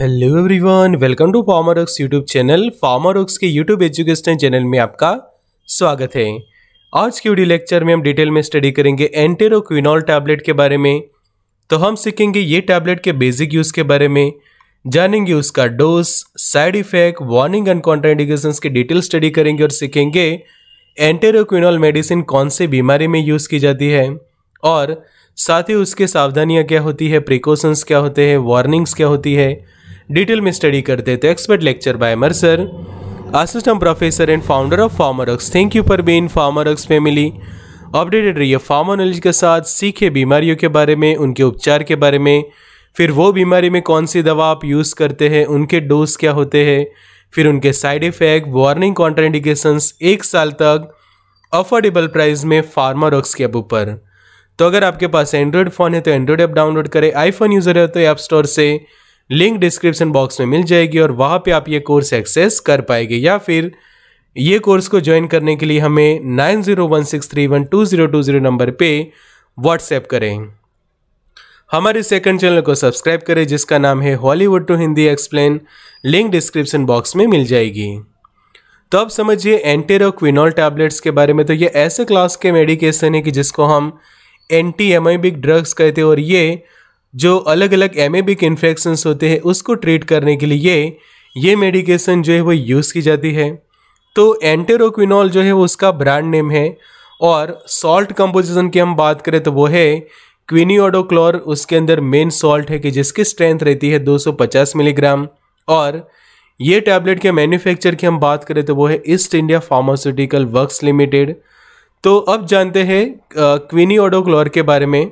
hello everyone welcome to Pharmarocks YouTube channel Pharmarocks के YouTube education channel में आपका स्वागत है आज के वीडियो लेक्चर में हम डिटेल में स्टडी करेंगे एंटेरोक्विनॉल टैबलेट के बारे में तो हम सीखेंगे ये टैबलेट के बेसिक यूज़ के बारे में जानेंगे उसका dose side effect warning and contraindication की डिटेल स्टडी करेंगे और सीखेंगे एंटेरोक्विनॉल मेडिसिन कौन से बीमारी में यूज़ की जाती है और साथ ही उसके सावधानियाँ क्या होती है प्रिकॉशंस क्या होते हैं वार्निंग्स क्या होती है डिटेल में स्टडी करते थे एक्सपर्ट लेक्चर बाय मर्सर assistant professor and founder of Pharmarocks thank you for being Pharmarocks family updated रहिए फार्मर नॉलेज के साथ सीखे बीमारियों के बारे में उनके उपचार के बारे में फिर वो बीमारी में कौन सी दवा आप यूज़ करते हैं उनके डोज क्या होते हैं फिर उनके साइड इफ़ेक्ट वार्निंग कॉन्ट्राइंडिकेशन एक साल तक अफोर्डेबल प्राइस में फार्मर रॉक्स के ऊपर तो अगर आपके पास एंड्रॉयड फ़ोन है तो एंड्रॉयड ऐप डाउनलोड करें आईफोन यूज़र है तो ऐप स्टोर से लिंक डिस्क्रिप्शन बॉक्स में मिल जाएगी और वहाँ पे आप ये कोर्स एक्सेस कर पाएंगे या फिर ये कोर्स को ज्वाइन करने के लिए हमें nine zero one six three one two zero two zero number पे व्हाट्सएप करें हमारे सेकंड चैनल को सब्सक्राइब करें जिसका नाम है Hollywood to Hindi explain link description box में मिल जाएगी तो अब समझिए एंटेरोक्विनॉल टैबलेट्स के बारे में तो ये ऐसे क्लास के मेडिकेशन है कि जिसको हम एंटी एमाइबिक ड्रग्स कहते हैं और ये जो अलग अलग एमेबिक इन्फेक्शंस होते हैं उसको ट्रीट करने के लिए ये मेडिकेशन जो है वो यूज़ की जाती है तो एंटेरोक्विनॉल जो है वो उसका ब्रांड नेम है और सॉल्ट कंपोजिशन की हम बात करें तो वो है क्विनियोडोक्लोर उसके अंदर मेन सॉल्ट है कि जिसकी स्ट्रेंथ रहती है 250 मिलीग्राम और ये टैबलेट के मैन्युफैक्चर की हम बात करें तो वो है East India pharmaceutical works limited तो अब जानते हैं क्विनियोडोक्लोर के बारे में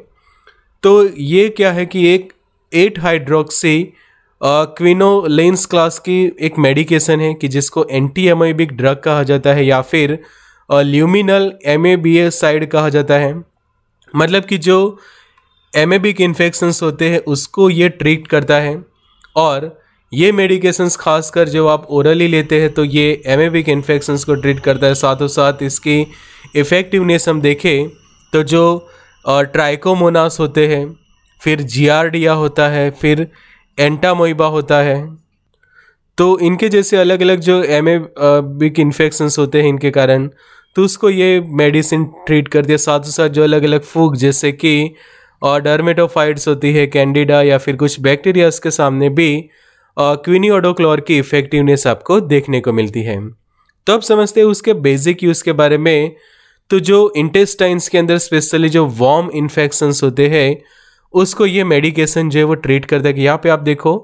तो ये क्या है कि एक एट हाइड्रोक्सी क्विनोलेंस क्लास की एक मेडिकेशन है कि जिसको एंटी एमोबिक ड्रग कहा जाता है या फिर ल्यूमिनल एम साइड कहा जाता है मतलब कि जो बिक इन्फेक्शंस होते हैं उसको ये ट्रीट करता है और ये मेडिकेशंस खासकर जो आप ओरली लेते हैं तो ये बिक इन्फेक्शंस को ट्रीट करता है साथों साथ इसकी इफ़ेक्टिवनेस हम देखें तो जो और ट्राइकोमोनास होते हैं फिर जियार्डिया होता है फिर एंटामोइबा होता है तो इनके जैसे अलग अलग जो एम एबिक इन्फेक्शंस होते हैं इनके कारण तो उसको ये मेडिसिन ट्रीट कर दिया साथ साथ जो अलग अलग फूक जैसे कि और डर्मेटोफाइड्स होती है कैंडिडा या फिर कुछ बैक्टीरियाज के सामने भी क्विनियोडोक्लोर की इफेक्टिवनेस आपको देखने को मिलती है तो अब समझते हैं उसके बेसिक यूज़ के बारे में तो जो इंटेस्टाइन्स के अंदर स्पेशली जो वॉर्म इन्फेक्शन होते हैं उसको ये मेडिकेशन जो है वो ट्रीट करता है कि यहाँ पे आप देखो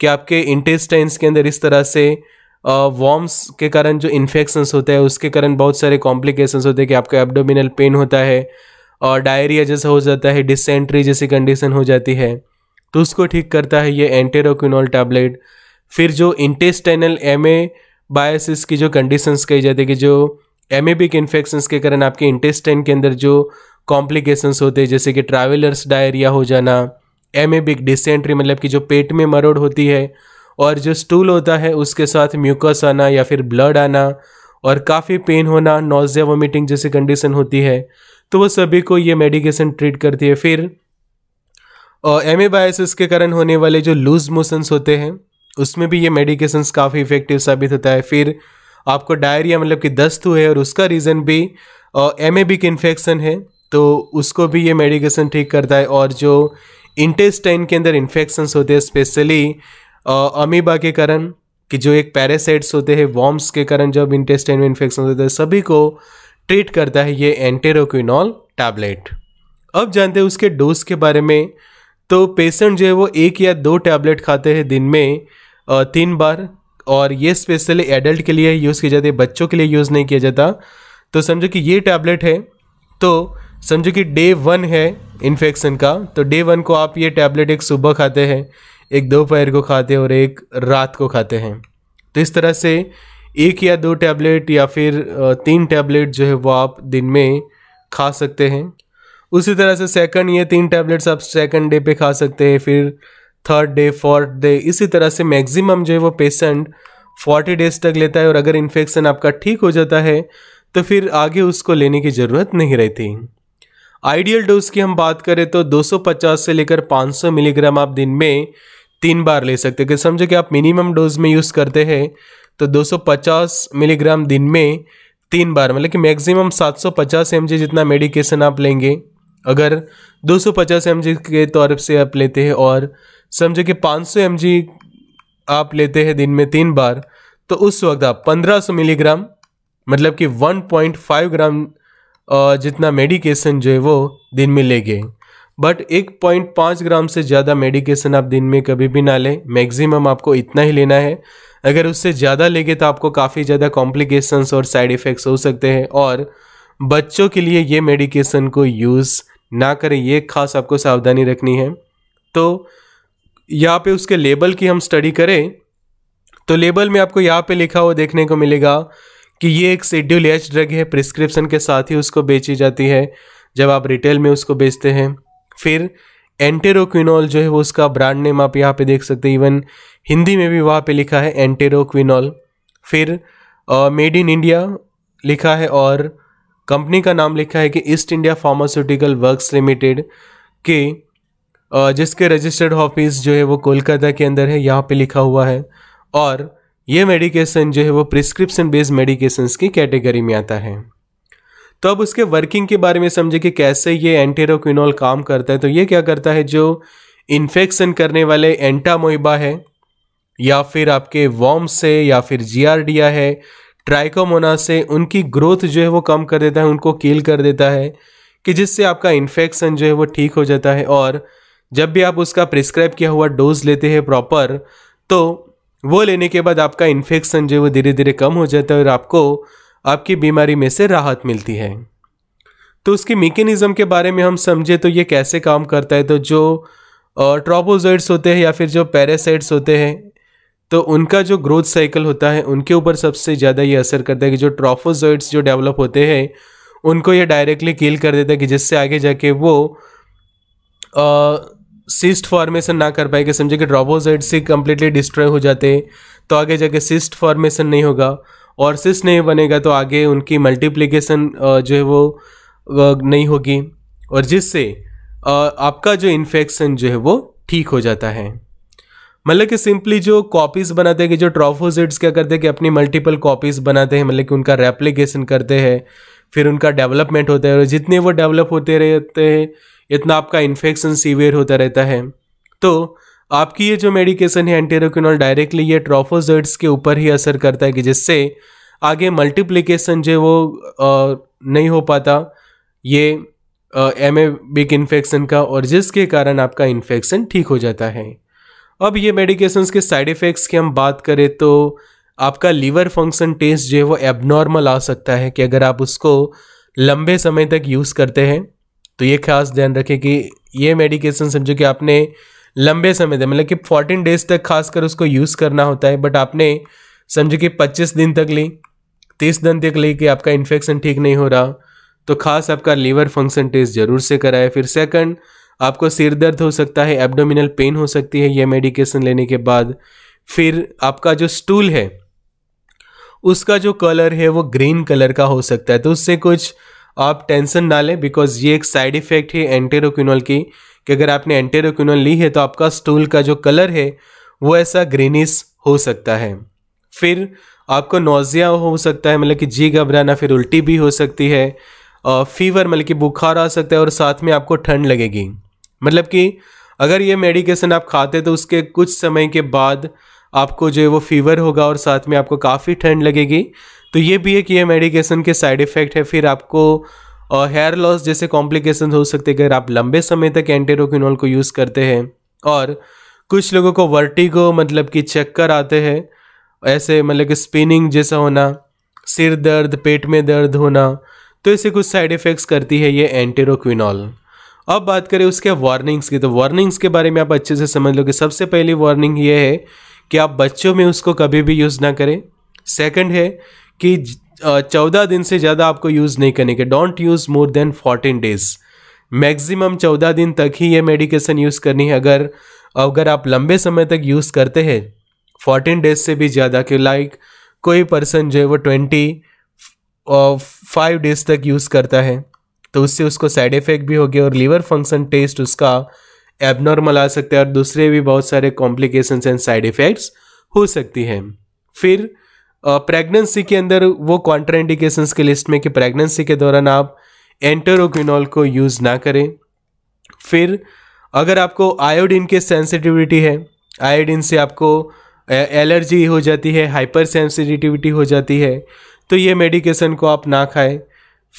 कि आपके इंटेस्टाइन्स के अंदर इस तरह से वॉर्म्स के कारण जो इन्फेक्शंस होता है उसके कारण बहुत सारे कॉम्प्लिकेशंस होते हैं कि आपका एब्डोमिनल पेन होता है और डायरिया जैसा हो जाता है डिसेंट्री जैसी कंडीशन हो जाती है तो उसको ठीक करता है ये एंटेरोक्विनॉल टैबलेट फिर जो इंटेस्टाइनल एम ए की जो कंडीशंस कही जाती है कि जो एमेबिक इन्फेक्शंस के कारण आपके इंटेस्टाइन के अंदर जो कॉम्प्लिकेशंस होते हैं जैसे कि ट्रैवलर्स डायरिया हो जाना एमेबिक डिसेंट्री मतलब कि जो पेट में मरोड़ होती है और जो स्टूल होता है उसके साथ म्यूकस आना या फिर ब्लड आना और काफ़ी पेन होना नोजिया वोमिटिंग जैसी कंडीशन होती है तो वो सभी को ये मेडिकेशन ट्रीट करती है फिर एमेबायसिस के कारण होने वाले जो लूज मोशंस होते हैं उसमें भी ये मेडिकेशंस काफ़ी इफेक्टिव साबित होता है फिर आपको डायरिया मतलब कि दस्त हुए और उसका रीज़न भी एमेबिक इन्फेक्शन है तो उसको भी ये मेडिकेशन ठीक करता है और जो इंटेस्टाइन के अंदर इन्फेक्शंस होते हैं स्पेशली अमीबा के कारण कि जो एक पैरासाइट्स होते हैं वॉम्स के कारण जब इंटेस्टाइन में इन्फेक्शन होते हैं तो सभी को ट्रीट करता है ये एंटेरोक्विनॉल टैबलेट अब जानते हैं उसके डोज के बारे में तो पेशेंट जो है वो एक या दो टैबलेट खाते हैं दिन में तीन बार और ये स्पेशली एडल्ट के लिए यूज़ किया जाती है बच्चों के लिए यूज़ नहीं किया जाता तो समझो कि ये टैबलेट है तो समझो कि डे वन है इन्फेक्शन का तो डे वन को आप ये टैबलेट एक सुबह खाते हैं एक दोपहर को खाते हैं और एक रात को खाते हैं तो इस तरह से एक या दो टैबलेट या फिर तीन टैबलेट जो है वो आप दिन में खा सकते हैं उसी तरह से सेकंड ये तीन टैबलेट्स आप सेकंड डे पे खा सकते हैं फिर थर्ड डे फोर्थ डे इसी तरह से मैक्सिमम जो है वो पेशेंट फोर्टी डेज तक लेता है और अगर इन्फेक्शन आपका ठीक हो जाता है तो फिर आगे उसको लेने की ज़रूरत नहीं रहती आइडियल डोज की हम बात करें तो 250 से लेकर 500 मिलीग्राम आप दिन में तीन बार ले सकते हैं समझो कि आप मिनिमम डोज में यूज़ करते हैं तो 250 मिलीग्राम दिन में तीन बार मतलब कि मैक्सिमम 750 सौ जितना मेडिकेशन आप लेंगे अगर 250 जी के तौर से आप लेते हैं और समझो कि 500 जी आप लेते हैं दिन में तीन बार तो उस वक्त आप 1500 मिलीग्राम मतलब कि 1.5 ग्राम जितना मेडिकेशन जो है वो दिन में ले गए बट 1.5 ग्राम से ज़्यादा मेडिकेशन आप दिन में कभी भी ना लें मैक्सिमम आपको इतना ही लेना है अगर उससे ज़्यादा लेंगे तो आपको काफ़ी ज़्यादा कॉम्प्लिकेशंस और साइड इफ़ेक्ट्स हो सकते हैं और बच्चों के लिए ये मेडिकेशन को यूज़ ना करें ये खास आपको सावधानी रखनी है तो यहाँ पे उसके लेबल की हम स्टडी करें तो लेबल में आपको यहाँ पे लिखा हुआ देखने को मिलेगा कि ये एक शेड्यूल एच ड्रग है प्रिस्क्रिप्शन के साथ ही उसको बेची जाती है जब आप रिटेल में उसको बेचते हैं फिर एंटेरोक्विनॉल जो है वो उसका ब्रांड नेम आप यहाँ पे देख सकते हैं इवन हिंदी में भी वहाँ पे लिखा है एंटेरोक्विनॉल फिर मेड इन इंडिया लिखा है और कंपनी का नाम लिखा है कि East India pharmaceutical works limited के जिसके रजिस्टर्ड ऑफिस जो है वो कोलकाता के अंदर है यहाँ पे लिखा हुआ है और ये मेडिकेशन जो है वो प्रिस्क्रिप्शन बेस्ड मेडिकेशंस की कैटेगरी में आता है तो अब उसके वर्किंग के बारे में समझे कि कैसे ये एंटेरोक्विनोल काम करता है तो ये क्या करता है जो इन्फेक्शन करने वाले एंटामोइबा है या फिर आपके वॉम्स है या फिर जीआरडिया है ट्राइकोमोना से उनकी ग्रोथ जो है वो कम कर देता है उनको किल कर देता है कि जिससे आपका इन्फेक्शन जो है वो ठीक हो जाता है और जब भी आप उसका प्रिस्क्राइब किया हुआ डोज लेते हैं प्रॉपर तो वो लेने के बाद आपका इन्फेक्शन जो है वो धीरे धीरे कम हो जाता है और आपको आपकी बीमारी में से राहत मिलती है तो उसकी मेकेनिज़म के बारे में हम समझे तो ये कैसे काम करता है तो जो ट्रोपोजोइड्स होते हैं या फिर जो पैरासाइट्स होते हैं तो उनका जो ग्रोथ साइकिल होता है उनके ऊपर सबसे ज़्यादा ये असर करता है कि जो ट्रॉफोजॉइड्स जो डेवलप होते हैं उनको ये डायरेक्टली किल कर देता है कि जिससे आगे जाके वो सिस्ट फॉर्मेशन ना कर पाएगा समझे कि ट्रॉफोजॉइड्स से कम्प्लीटली डिस्ट्रॉय हो जाते हैं तो आगे जाके सिस्ट फॉर्मेशन नहीं होगा और सिस्ट नहीं बनेगा तो आगे उनकी मल्टीप्लीकेशन जो है वो नहीं होगी और जिससे आपका जो इन्फेक्शन जो है वो ठीक हो जाता है मतलब कि सिंपली जो कॉपीज बनाते हैं कि जो ट्रॉफोजिट्स क्या करते हैं कि अपनी मल्टीपल कॉपीज बनाते हैं मतलब कि उनका रेप्लीकेशन करते हैं फिर उनका डेवलपमेंट होता है और जितने वो डेवलप होते रहते हैं इतना आपका इन्फेक्शन सीवियर होता रहता है तो आपकी ये जो मेडिकेशन है एंटेरोक्विनॉल डायरेक्टली ये ट्रोफोजर्ड्स के ऊपर ही असर करता है कि जिससे आगे मल्टीप्लीकेशन जो वो आ, नहीं हो पाता ये एम ए बिक इन्फेक्शन का और जिसके कारण आपका इन्फेक्शन ठीक हो जाता है अब ये मेडिकेशंस के साइड इफ़ेक्ट्स की हम बात करें तो आपका लीवर फंक्शन टेस्ट जो है वो एबनॉर्मल आ सकता है कि अगर आप उसको लंबे समय तक यूज़ करते हैं तो ये खास ध्यान रखें कि ये मेडिकेशन समझो कि आपने लंबे समय तक मतलब कि फोर्टीन डेज तक खासकर उसको यूज़ करना होता है बट आपने समझो कि पच्चीस दिन तक ली तीस दिन तक ली कि आपका इन्फेक्शन ठीक नहीं हो रहा तो खास आपका लीवर फंक्शन टेस्ट ज़रूर से कराए फिर सेकंड आपको सिर दर्द हो सकता है एब्डोमिनल पेन हो सकती है यह मेडिकेशन लेने के बाद फिर आपका जो स्टूल है उसका जो कलर है वो ग्रीन कलर का हो सकता है तो उससे कुछ आप टेंशन ना लें बिकॉज ये एक साइड इफ़ेक्ट है एंटेरोक्विनोल की कि अगर आपने एंटेरोक्यूनोल ली है तो आपका स्टूल का जो कलर है वो ऐसा ग्रीनिश हो सकता है फिर आपको नोज़िया हो सकता है मतलब कि जी घबराना फिर उल्टी भी हो सकती है फीवर मतलब कि बुखार आ सकता है और साथ में आपको ठंड लगेगी मतलब कि अगर ये मेडिकेशन आप खाते तो उसके कुछ समय के बाद आपको जो है वो फीवर होगा और साथ में आपको काफ़ी ठंड लगेगी तो ये भी है कि ये मेडिकेशन के साइड इफ़ेक्ट है फिर आपको हेयर लॉस जैसे कॉम्प्लिकेशन हो सकते हैं अगर आप लंबे समय तक एंटेरोक्विनॉल को यूज़ करते हैं और कुछ लोगों को वर्टिगो मतलब कि चक्कर आते हैं ऐसे मतलब कि स्पिनिंग जैसा होना सिर दर्द पेट में दर्द होना तो ऐसे कुछ साइड इफ़ेक्ट्स करती है ये एंटेरोक्विनॉल अब बात करें उसके वार्निंग्स की तो वार्निंग्स के बारे में आप अच्छे से समझ लो कि सबसे पहली वार्निंग ये है कि आप बच्चों में उसको कभी भी यूज़ ना करें सेकंड है कि चौदह दिन से ज़्यादा आपको यूज़ नहीं करने के don't use more than fourteen days maximum चौदह दिन तक ही ये मेडिकेशन यूज़ करनी है अगर अगर आप लंबे समय तक यूज़ करते हैं फोर्टीन डेज से भी ज़्यादा कि लाइक कोई पर्सन जो है वो ट्वेंटी फाइव डेज तक यूज़ करता है तो उससे उसको साइड इफेक्ट भी हो गया और लीवर फंक्शन टेस्ट उसका एबनॉर्मल आ सकता है और दूसरे भी बहुत सारे कॉम्प्लिकेशन एंड साइड इफ़ेक्ट्स हो सकती हैं फिर प्रेगनेंसी के अंदर वो कॉन्ट्राइंडिकेशंस की लिस्ट में कि प्रेगनेंसी के दौरान आप एंटरोक्विनॉल को यूज़ ना करें फिर अगर आपको आयोडीन के सेंसिटिविटी है आयोडीन से आपको एलर्जी हो जाती है हाइपर सेंसिटिविटी हो जाती है तो ये मेडिकेशन को आप ना खाएं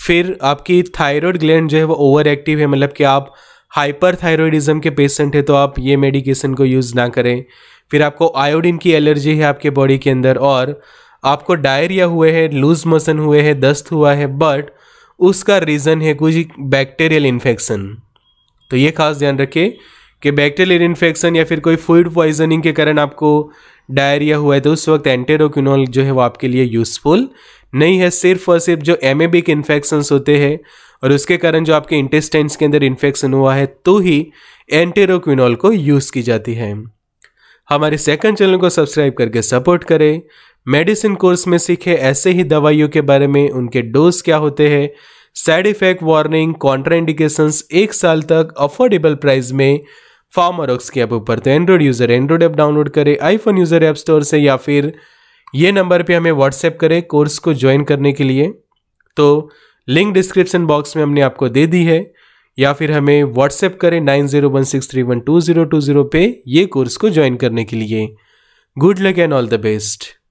फिर आपकी थायराइड ग्लैंड जो है वो ओवर एक्टिव है मतलब कि आप हाइपर थायरॉयडिज्म के पेशेंट है तो आप ये मेडिकेशन को यूज़ ना करें फिर आपको आयोडीन की एलर्जी है आपके बॉडी के अंदर और आपको डायरिया हुए है लूज मोशन हुए है दस्त हुआ है बट उसका रीज़न है कुछ बैक्टीरियल इन्फेक्शन तो ये खास ध्यान रखें कि बैक्टीरियल इन्फेक्शन या फिर कोई फूड पॉइजनिंग के कारण आपको डायरिया हुआ है तो उस वक्त एंटेरोक्यूनोल जो है वो आपके लिए यूज़फुल नहीं है सिर्फ और सिर्फ जो एमेबिक इन्फेक्शंस होते हैं और उसके कारण जो आपके इंटेस्टाइन्स के अंदर इन्फेक्शन हुआ है तो ही एंटेरोक्विनॉल को यूज़ की जाती है हमारे सेकंड चैनल को सब्सक्राइब करके सपोर्ट करें मेडिसिन कोर्स में सीखे ऐसे ही दवाइयों के बारे में उनके डोज क्या होते हैं साइड इफेक्ट वार्निंग कॉन्ट्राइंडिकेशंस एक साल तक अफोर्डेबल प्राइस में फार्मारोक्स के ऐप ऊपर तो Android user Android app download करें आईफोन यूज़र ऐप स्टोर से या फिर ये नंबर पे हमें व्हाट्सएप करें कोर्स को ज्वाइन करने के लिए तो लिंक डिस्क्रिप्शन बॉक्स में हमने आपको दे दी है या फिर हमें व्हाट्सएप करें nine zero one six three one two zero two zero पे ये कोर्स को ज्वाइन करने के लिए good luck and all the best